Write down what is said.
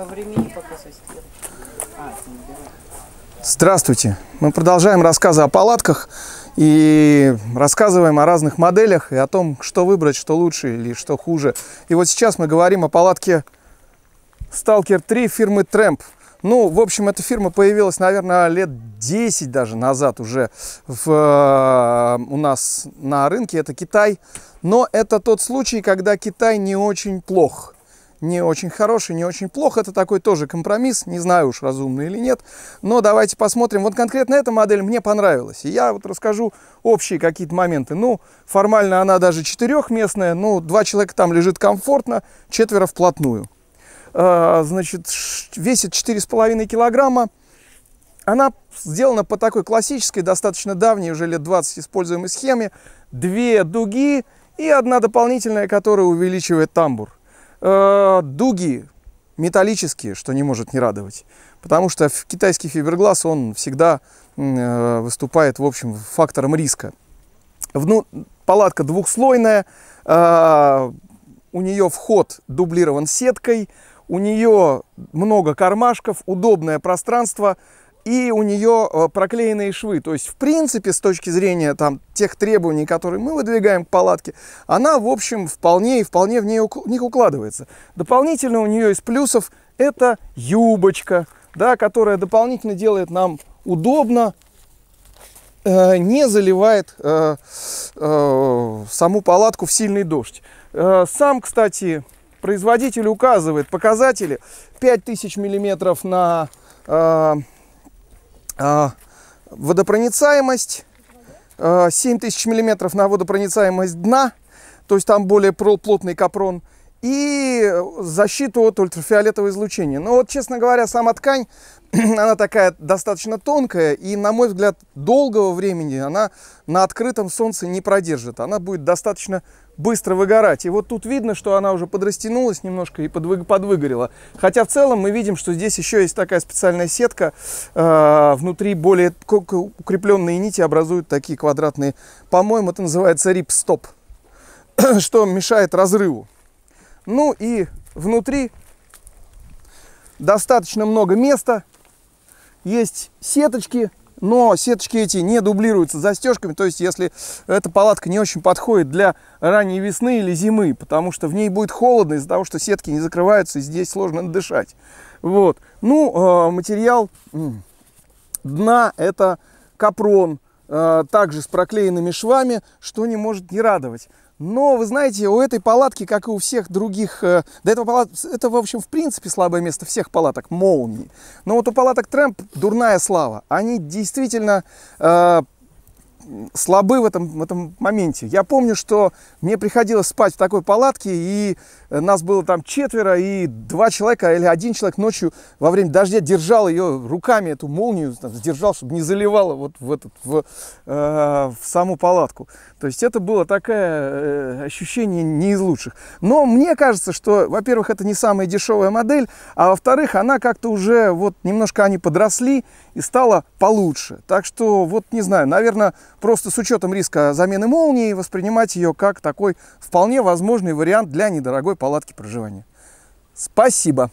По времени пока а, Здравствуйте! Мы продолжаем рассказы о палатках и рассказываем о разных моделях и о том, что выбрать, что лучше или что хуже. И вот сейчас мы говорим о палатке Stalker 3 фирмы Tramp. Ну, в общем, эта фирма появилась, наверное, лет 10 даже назад уже в, э, у нас на рынке. Это Китай. Но это тот случай, когда Китай не очень плох не очень хороший, не очень плохо. Это такой тоже компромисс, не знаю уж, разумный или нет. Но давайте посмотрим. Вот конкретно эта модель мне понравилась. И я вот расскажу общие какие-то моменты. Ну, формально она даже четырехместная, ну, два человека там лежит комфортно, четверо вплотную. А, значит, весит 4,5 килограмма. Она сделана по такой классической, достаточно давней, уже лет 20 используемой схеме. Две дуги и одна дополнительная, которая увеличивает тамбур э, дуги металлические, что не может не радовать. Потому что в китайский фиберглаз, он всегда э, выступает, в общем, фактором риска. Вну, палатка двухслойная, э, у нее вход дублирован сеткой, у нее много кармашков, удобное пространство, и у нее э, проклеенные швы. То есть, в принципе, с точки зрения там, тех требований, которые мы выдвигаем к палатке, она, в общем, вполне и вполне в, ней, в них укладывается. Дополнительно у нее из плюсов это юбочка, да, которая дополнительно делает нам удобно, э, не заливает э, э, саму палатку в сильный дождь. Э, сам, кстати, производитель указывает показатели 5000 миллиметров на э, а, водопроницаемость, 7000 а, миллиметров на водопроницаемость дна, то есть там более плотный капрон – и защиту от ультрафиолетового излучения. Но вот, честно говоря, сама ткань, она такая достаточно тонкая, и, на мой взгляд, долгого времени она на открытом солнце не продержит. Она будет достаточно быстро выгорать. И вот тут видно, что она уже подрастянулась немножко и подвы подвыгорела. Хотя в целом мы видим, что здесь еще есть такая специальная сетка. Э внутри более укрепленные нити образуют такие квадратные. По-моему, это называется рип-стоп, что мешает разрыву. Ну и внутри достаточно много места. Есть сеточки, но сеточки эти не дублируются застежками. То есть, если эта палатка не очень подходит для ранней весны или зимы, потому что в ней будет холодно из-за того, что сетки не закрываются, и здесь сложно дышать. Вот. Ну, э, материал дна это капрон, э, также с проклеенными швами, что не может не радовать. Но, вы знаете, у этой палатки, как и у всех других, э, до этого палат, это, в общем, в принципе слабое место всех палаток, молнии. Но вот у палаток Трэмп дурная слава. Они действительно э, слабы в этом, в этом моменте. Я помню, что мне приходилось спать в такой палатке, и э, нас было там четверо, и два человека или один человек ночью во время дождя держал ее руками, эту молнию там, сдержал, чтобы не заливало вот в, этот, в, э, в саму палатку. То есть это было такое э, ощущение не из лучших. Но мне кажется, что, во-первых, это не самая дешевая модель, а во-вторых, она как-то уже вот немножко они подросли и стала получше. Так что вот не знаю, наверное, просто с учетом риска замены молнии воспринимать ее как такой вполне возможный вариант для недорогой палатки проживания. Спасибо!